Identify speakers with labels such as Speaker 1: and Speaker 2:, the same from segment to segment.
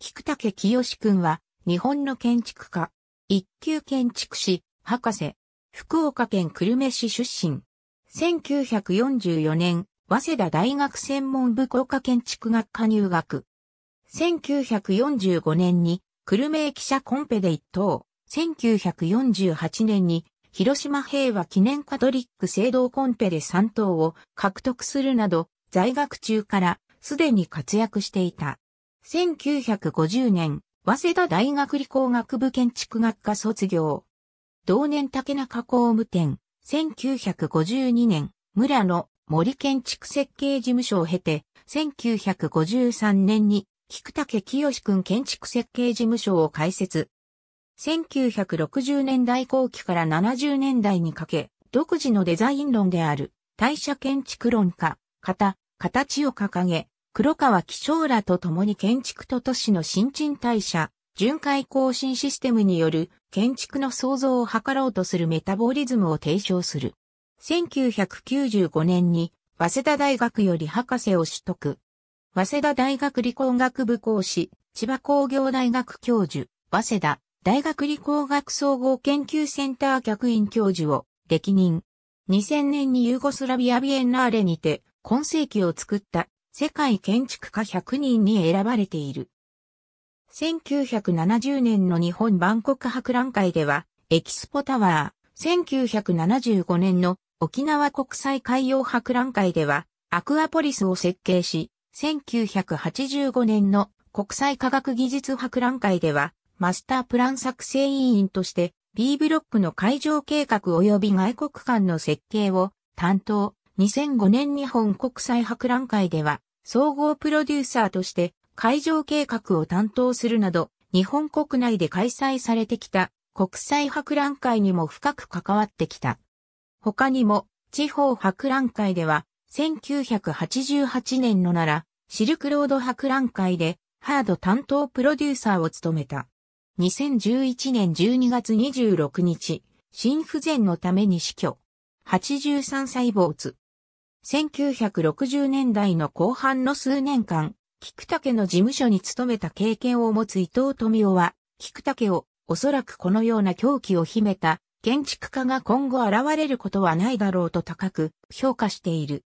Speaker 1: 菊竹清くんは、日本の建築家、一級建築士、博士、福岡県久留米市出身。1944年、早稲田大学専門部工科建築学科入学。1945年に、久留米記者コンペで一等。1948年に、広島平和記念カトリック聖堂コンペで三等を獲得するなど、在学中からすでに活躍していた。1950年、早稲田大学理工学部建築学科卒業。同年竹中工務店、1952年、村の森建築設計事務所を経て、1953年に菊竹清くん建築設計事務所を開設。1960年代後期から70年代にかけ、独自のデザイン論である、代謝建築論家、型、形を掲げ、黒川紀章らと共に建築と都市の新陳代謝、巡回更新システムによる建築の創造を図ろうとするメタボリズムを提唱する。1995年に、早稲田大学より博士を取得。早稲田大学理工学部講師、千葉工業大学教授、早稲田大学理工学総合研究センター客員教授を歴任。2000年にユーゴスラビアビエンナーレにて、今世紀を作った世界建築家100人に選ばれている。1970年の日本万国博覧会では、エキスポタワー、1975年の沖縄国際海洋博覧会では、アクアポリスを設計し、1985年の国際科学技術博覧会では、マスタープラン作成委員として、B ブロックの会場計画及び外国間の設計を担当、2005年日本国際博覧会では、総合プロデューサーとして会場計画を担当するなど、日本国内で開催されてきた国際博覧会にも深く関わってきた。他にも、地方博覧会では、1988年のなら、シルクロード博覧会で、ハード担当プロデューサーを務めた。2011年12月26日、心不全のために死去。83歳坊主。1960年代の後半の数年間、菊竹の事務所に勤めた経験を持つ伊藤富夫は、菊竹をおそらくこのような狂気を秘めた建築家が今後現れることはないだろうと高く評価している。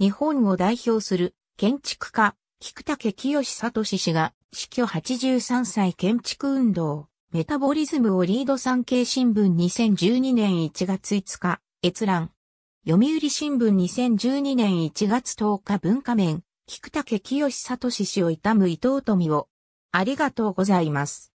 Speaker 1: 日本を代表する建築家、菊竹清里氏が死去83歳建築運動、メタボリズムをリード産経新聞2012年1月5日、閲覧。読売新聞2012年1月10日文化面、菊竹清聡氏を悼む伊藤富を。ありがとうございます。